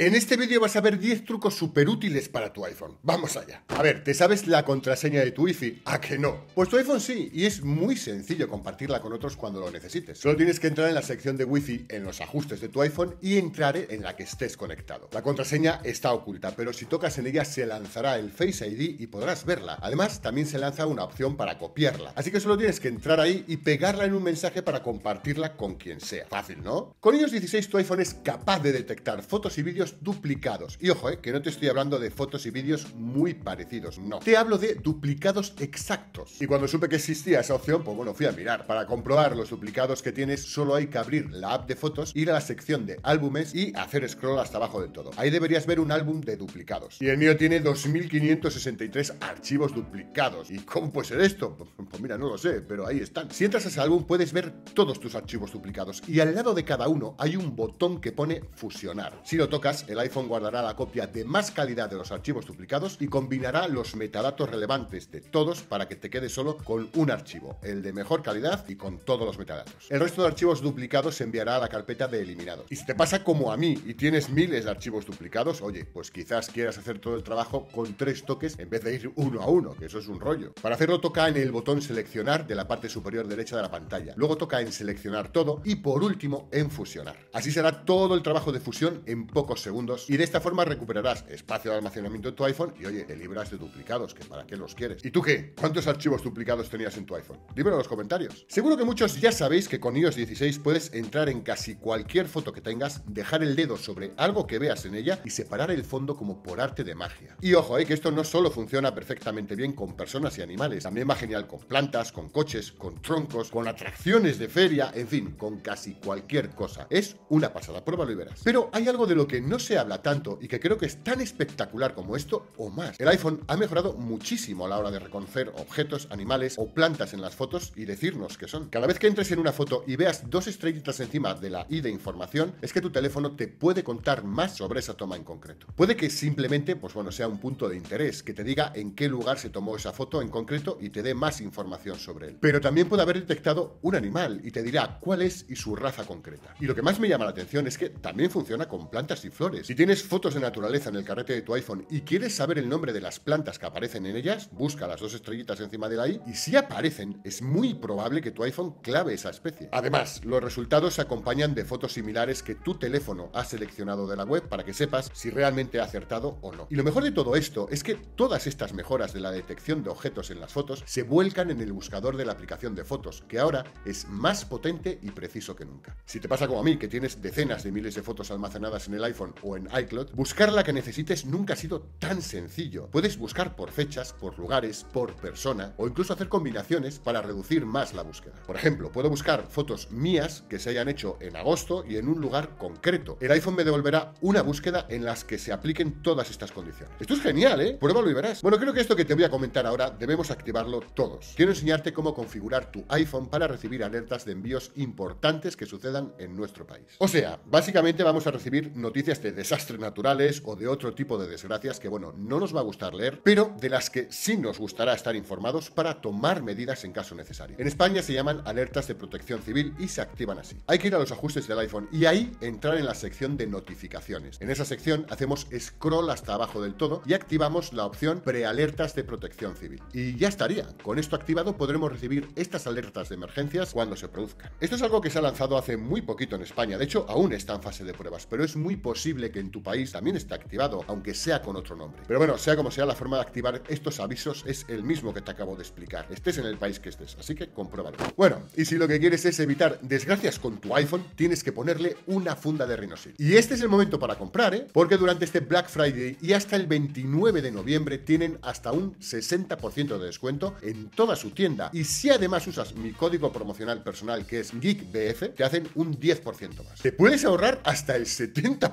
En este vídeo vas a ver 10 trucos súper útiles para tu iPhone. Vamos allá. A ver, ¿te sabes la contraseña de tu Wi-Fi? ¿A que no? Pues tu iPhone sí, y es muy sencillo compartirla con otros cuando lo necesites. Solo tienes que entrar en la sección de Wi-Fi en los ajustes de tu iPhone y entrar en la que estés conectado. La contraseña está oculta, pero si tocas en ella se lanzará el Face ID y podrás verla. Además, también se lanza una opción para copiarla. Así que solo tienes que entrar ahí y pegarla en un mensaje para compartirla con quien sea. Fácil, ¿no? Con iOS 16 tu iPhone es capaz de detectar fotos y vídeos duplicados. Y ojo, eh, que no te estoy hablando de fotos y vídeos muy parecidos, no. Te hablo de duplicados exactos. Y cuando supe que existía esa opción, pues bueno, fui a mirar. Para comprobar los duplicados que tienes, solo hay que abrir la app de fotos, ir a la sección de álbumes y hacer scroll hasta abajo del todo. Ahí deberías ver un álbum de duplicados. Y el mío tiene 2563 archivos duplicados. ¿Y cómo puede ser esto? Pues mira, no lo sé, pero ahí están. Si entras a ese álbum, puedes ver todos tus archivos duplicados. Y al lado de cada uno hay un botón que pone fusionar. Si lo tocas, el iPhone guardará la copia de más calidad de los archivos duplicados y combinará los metadatos relevantes de todos para que te quede solo con un archivo, el de mejor calidad y con todos los metadatos. El resto de archivos duplicados se enviará a la carpeta de eliminados. Y si te pasa como a mí y tienes miles de archivos duplicados, oye, pues quizás quieras hacer todo el trabajo con tres toques en vez de ir uno a uno, que eso es un rollo. Para hacerlo toca en el botón seleccionar de la parte superior derecha de la pantalla. Luego toca en seleccionar todo y por último en fusionar. Así será todo el trabajo de fusión en pocos segundos y de esta forma recuperarás espacio de almacenamiento en tu iPhone y oye, te libras de duplicados, que para qué los quieres. ¿Y tú qué? ¿Cuántos archivos duplicados tenías en tu iPhone? Dímelo en los comentarios. Seguro que muchos ya sabéis que con iOS 16 puedes entrar en casi cualquier foto que tengas, dejar el dedo sobre algo que veas en ella y separar el fondo como por arte de magia. Y ojo, eh, que esto no solo funciona perfectamente bien con personas y animales, también va genial con plantas, con coches, con troncos, con atracciones de feria, en fin, con casi cualquier cosa. Es una pasada, pruébalo y verás. Pero hay algo de lo que no se habla tanto y que creo que es tan espectacular como esto o más. El iPhone ha mejorado muchísimo a la hora de reconocer objetos, animales o plantas en las fotos y decirnos qué son. Cada vez que entres en una foto y veas dos estrellitas encima de la I de información, es que tu teléfono te puede contar más sobre esa toma en concreto. Puede que simplemente, pues bueno, sea un punto de interés, que te diga en qué lugar se tomó esa foto en concreto y te dé más información sobre él. Pero también puede haber detectado un animal y te dirá cuál es y su raza concreta. Y lo que más me llama la atención es que también funciona con plantas y si tienes fotos de naturaleza en el carrete de tu iPhone y quieres saber el nombre de las plantas que aparecen en ellas, busca las dos estrellitas encima de la I y si aparecen, es muy probable que tu iPhone clave esa especie. Además, los resultados se acompañan de fotos similares que tu teléfono ha seleccionado de la web para que sepas si realmente ha acertado o no. Y lo mejor de todo esto es que todas estas mejoras de la detección de objetos en las fotos se vuelcan en el buscador de la aplicación de fotos, que ahora es más potente y preciso que nunca. Si te pasa como a mí, que tienes decenas de miles de fotos almacenadas en el iPhone o en iCloud, buscar la que necesites nunca ha sido tan sencillo. Puedes buscar por fechas, por lugares, por persona o incluso hacer combinaciones para reducir más la búsqueda. Por ejemplo, puedo buscar fotos mías que se hayan hecho en agosto y en un lugar concreto. El iPhone me devolverá una búsqueda en las que se apliquen todas estas condiciones. Esto es genial, ¿eh? Pruébalo y verás. Bueno, creo que esto que te voy a comentar ahora debemos activarlo todos. Quiero enseñarte cómo configurar tu iPhone para recibir alertas de envíos importantes que sucedan en nuestro país. O sea, básicamente vamos a recibir noticias de desastres naturales o de otro tipo de desgracias que, bueno, no nos va a gustar leer, pero de las que sí nos gustará estar informados para tomar medidas en caso necesario. En España se llaman alertas de protección civil y se activan así. Hay que ir a los ajustes del iPhone y ahí entrar en la sección de notificaciones. En esa sección hacemos scroll hasta abajo del todo y activamos la opción prealertas de protección civil. Y ya estaría. Con esto activado podremos recibir estas alertas de emergencias cuando se produzcan. Esto es algo que se ha lanzado hace muy poquito en España. De hecho, aún está en fase de pruebas, pero es muy posible que en tu país también esté activado, aunque sea con otro nombre. Pero bueno, sea como sea, la forma de activar estos avisos es el mismo que te acabo de explicar, estés en el país que estés, así que compruébalo. Bueno, y si lo que quieres es evitar desgracias con tu iPhone, tienes que ponerle una funda de Rhinosil. Y este es el momento para comprar, ¿eh? Porque durante este Black Friday y hasta el 29 de noviembre tienen hasta un 60% de descuento en toda su tienda. Y si además usas mi código promocional personal que es GeekBF, te hacen un 10% más. Te puedes ahorrar hasta el 70%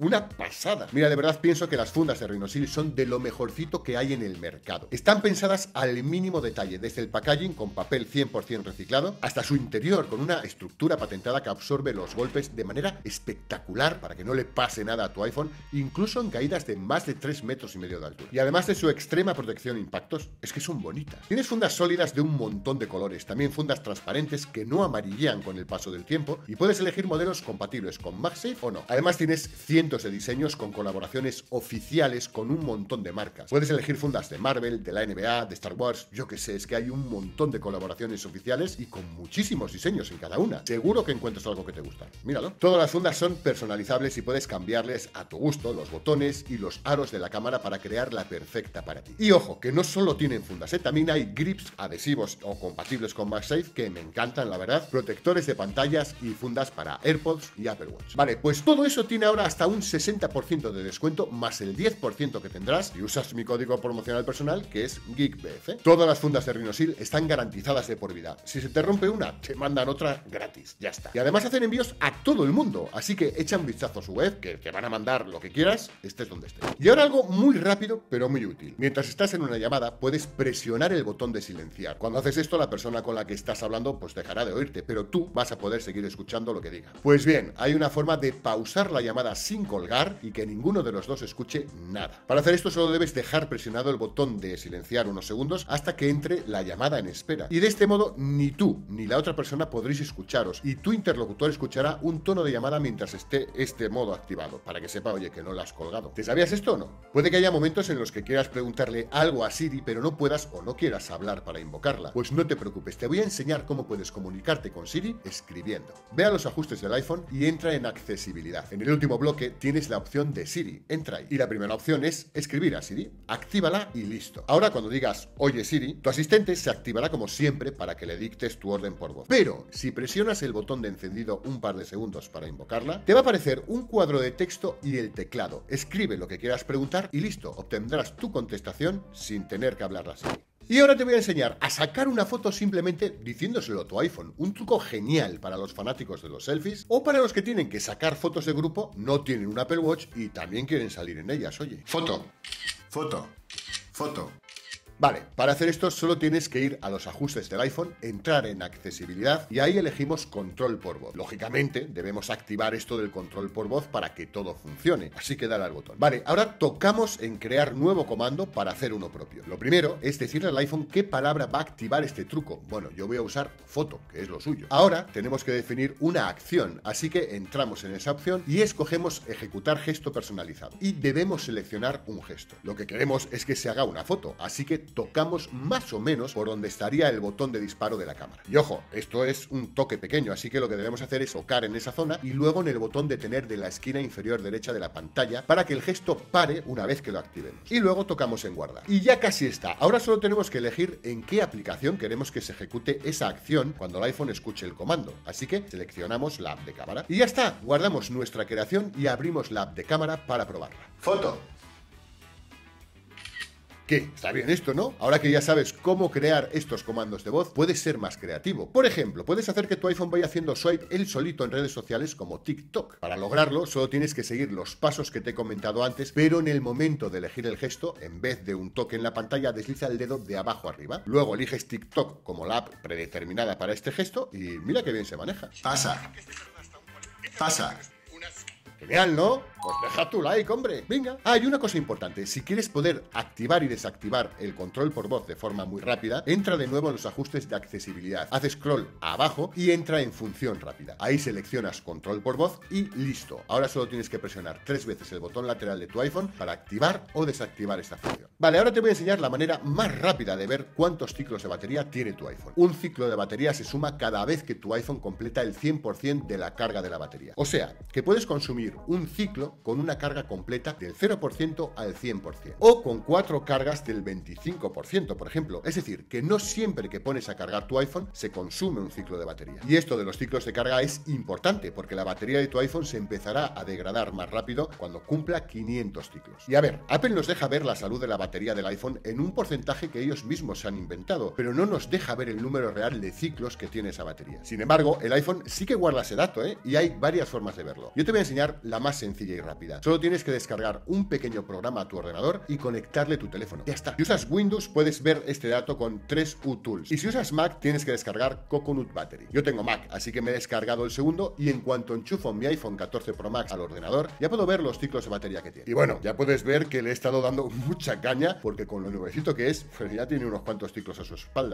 una pasada. Mira, de verdad pienso que las fundas de Rhinosil son de lo mejorcito que hay en el mercado. Están pensadas al mínimo detalle, desde el packaging con papel 100% reciclado hasta su interior con una estructura patentada que absorbe los golpes de manera espectacular para que no le pase nada a tu iPhone, incluso en caídas de más de 3 metros y medio de altura. Y además de su extrema protección a impactos, es que son bonitas. Tienes fundas sólidas de un montón de colores, también fundas transparentes que no amarillean con el paso del tiempo y puedes elegir modelos compatibles con MagSafe o no. Además tienes cientos de diseños con colaboraciones oficiales con un montón de marcas. Puedes elegir fundas de Marvel, de la NBA, de Star Wars, yo que sé, es que hay un montón de colaboraciones oficiales y con muchísimos diseños en cada una. Seguro que encuentras algo que te gusta. Míralo. Todas las fundas son personalizables y puedes cambiarles a tu gusto los botones y los aros de la cámara para crear la perfecta para ti. Y ojo, que no solo tienen fundas, ¿eh? también hay grips adhesivos o compatibles con MagSafe que me encantan, la verdad, protectores de pantallas y fundas para AirPods y Apple Watch. Vale, pues todo eso tiene hasta un 60% de descuento más el 10% que tendrás si usas mi código promocional personal que es GeekBF. Todas las fundas de Rhinosil están garantizadas de por vida. Si se te rompe una, te mandan otra gratis. Ya está. Y además hacen envíos a todo el mundo. Así que echan vistazo a su web que te van a mandar lo que quieras, estés donde estés. Y ahora algo muy rápido pero muy útil. Mientras estás en una llamada puedes presionar el botón de silenciar. Cuando haces esto la persona con la que estás hablando pues dejará de oírte, pero tú vas a poder seguir escuchando lo que diga. Pues bien, hay una forma de pausar la llamada sin colgar y que ninguno de los dos escuche nada. Para hacer esto solo debes dejar presionado el botón de silenciar unos segundos hasta que entre la llamada en espera. Y de este modo ni tú ni la otra persona podréis escucharos y tu interlocutor escuchará un tono de llamada mientras esté este modo activado, para que sepa, oye, que no la has colgado. ¿Te sabías esto o no? Puede que haya momentos en los que quieras preguntarle algo a Siri, pero no puedas o no quieras hablar para invocarla. Pues no te preocupes, te voy a enseñar cómo puedes comunicarte con Siri escribiendo. Ve a los ajustes del iPhone y entra en accesibilidad. En el último bloque tienes la opción de Siri. Entra ahí. Y la primera opción es escribir a Siri, actívala y listo. Ahora cuando digas Oye Siri, tu asistente se activará como siempre para que le dictes tu orden por voz. Pero si presionas el botón de encendido un par de segundos para invocarla, te va a aparecer un cuadro de texto y el teclado. Escribe lo que quieras preguntar y listo, obtendrás tu contestación sin tener que hablarla a Siri. Y ahora te voy a enseñar a sacar una foto simplemente diciéndoselo a tu iPhone. Un truco genial para los fanáticos de los selfies o para los que tienen que sacar fotos de grupo, no tienen un Apple Watch y también quieren salir en ellas, oye. Foto. Foto. Foto. Vale, para hacer esto solo tienes que ir a los ajustes del iPhone, entrar en accesibilidad y ahí elegimos control por voz. Lógicamente debemos activar esto del control por voz para que todo funcione, así que dale al botón. Vale, ahora tocamos en crear nuevo comando para hacer uno propio. Lo primero es decirle al iPhone qué palabra va a activar este truco. Bueno, yo voy a usar foto, que es lo suyo. Ahora tenemos que definir una acción, así que entramos en esa opción y escogemos ejecutar gesto personalizado y debemos seleccionar un gesto. Lo que queremos es que se haga una foto, así que tocamos más o menos por donde estaría el botón de disparo de la cámara. Y ojo, esto es un toque pequeño, así que lo que debemos hacer es tocar en esa zona y luego en el botón de tener de la esquina inferior derecha de la pantalla para que el gesto pare una vez que lo activemos. Y luego tocamos en guardar. Y ya casi está. Ahora solo tenemos que elegir en qué aplicación queremos que se ejecute esa acción cuando el iPhone escuche el comando. Así que seleccionamos la app de cámara. Y ya está, guardamos nuestra creación y abrimos la app de cámara para probarla. Foto. ¿Qué? Está bien esto, ¿no? Ahora que ya sabes cómo crear estos comandos de voz, puedes ser más creativo. Por ejemplo, puedes hacer que tu iPhone vaya haciendo swipe él solito en redes sociales como TikTok. Para lograrlo, solo tienes que seguir los pasos que te he comentado antes, pero en el momento de elegir el gesto, en vez de un toque en la pantalla, desliza el dedo de abajo arriba. Luego eliges TikTok como la app predeterminada para este gesto y mira qué bien se maneja. Pasa. Pasa. Genial, ¿no? Pues deja tu like, hombre. Venga. Ah, y una cosa importante. Si quieres poder activar y desactivar el control por voz de forma muy rápida, entra de nuevo en los ajustes de accesibilidad. Haces scroll abajo y entra en función rápida. Ahí seleccionas control por voz y listo. Ahora solo tienes que presionar tres veces el botón lateral de tu iPhone para activar o desactivar esta función. Vale, ahora te voy a enseñar la manera más rápida de ver cuántos ciclos de batería tiene tu iPhone. Un ciclo de batería se suma cada vez que tu iPhone completa el 100% de la carga de la batería. O sea, que puedes consumir un ciclo con una carga completa del 0% al 100%, o con cuatro cargas del 25%, por ejemplo. Es decir, que no siempre que pones a cargar tu iPhone se consume un ciclo de batería. Y esto de los ciclos de carga es importante, porque la batería de tu iPhone se empezará a degradar más rápido cuando cumpla 500 ciclos. Y a ver, Apple nos deja ver la salud de la batería del iPhone en un porcentaje que ellos mismos se han inventado, pero no nos deja ver el número real de ciclos que tiene esa batería. Sin embargo, el iPhone sí que guarda ese dato, ¿eh? Y hay varias formas de verlo. Yo te voy a enseñar la más sencilla y rápida. Solo tienes que descargar un pequeño programa a tu ordenador y conectarle tu teléfono. Ya está. Si usas Windows, puedes ver este dato con 3U Tools. Y si usas Mac, tienes que descargar Coconut Battery. Yo tengo Mac, así que me he descargado el segundo y en cuanto enchufo mi iPhone 14 Pro Max al ordenador, ya puedo ver los ciclos de batería que tiene. Y bueno, ya puedes ver que le he estado dando mucha caña porque con lo nuevecito que es, pues ya tiene unos cuantos ciclos a su espalda.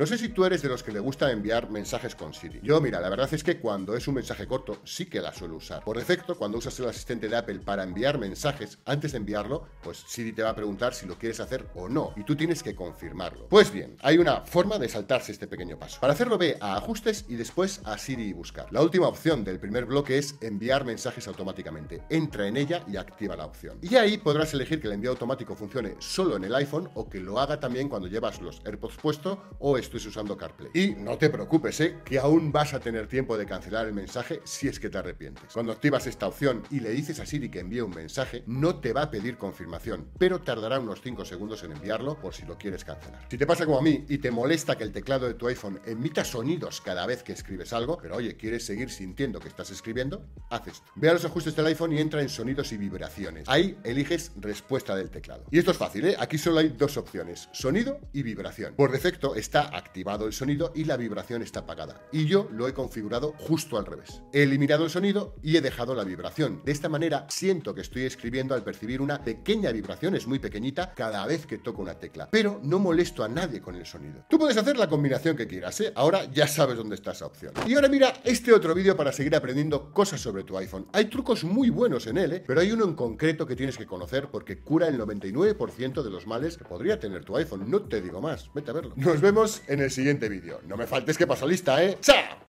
No sé si tú eres de los que le gusta enviar mensajes con Siri. Yo, mira, la verdad es que cuando es un mensaje corto, sí que la suelo usar. Por defecto, cuando usas el asistente de Apple para enviar mensajes, antes de enviarlo, pues Siri te va a preguntar si lo quieres hacer o no, y tú tienes que confirmarlo. Pues bien, hay una forma de saltarse este pequeño paso. Para hacerlo, ve a ajustes y después a Siri y buscar. La última opción del primer bloque es enviar mensajes automáticamente. Entra en ella y activa la opción. Y ahí podrás elegir que el envío automático funcione solo en el iPhone o que lo haga también cuando llevas los AirPods puesto o estoy usando CarPlay. Y no te preocupes, ¿eh? que aún vas a tener tiempo de cancelar el mensaje si es que te arrepientes. Cuando activas esta opción y le dices a Siri que envíe un mensaje, no te va a pedir confirmación, pero tardará unos 5 segundos en enviarlo por si lo quieres cancelar. Si te pasa como a mí y te molesta que el teclado de tu iPhone emita sonidos cada vez que escribes algo, pero oye, quieres seguir sintiendo que estás escribiendo, haces. esto. Ve a los ajustes del iPhone y entra en sonidos y vibraciones. Ahí eliges respuesta del teclado. Y esto es fácil, ¿eh? Aquí solo hay dos opciones, sonido y vibración. Por defecto está activado el sonido y la vibración está apagada. Y yo lo he configurado justo al revés. He eliminado el sonido y he dejado la vibración. De esta manera siento que estoy escribiendo al percibir una pequeña vibración, es muy pequeñita, cada vez que toco una tecla. Pero no molesto a nadie con el sonido. Tú puedes hacer la combinación que quieras, ¿eh? Ahora ya sabes dónde está esa opción. Y ahora mira este otro vídeo para seguir aprendiendo cosas sobre tu iPhone. Hay trucos muy buenos en él, ¿eh? pero hay uno en concreto que tienes que conocer porque cura el 99% de los males que podría tener tu iPhone. No te digo más. Vete a verlo. Nos vemos en el siguiente vídeo. No me faltes que paso lista, ¿eh? ¡Chao!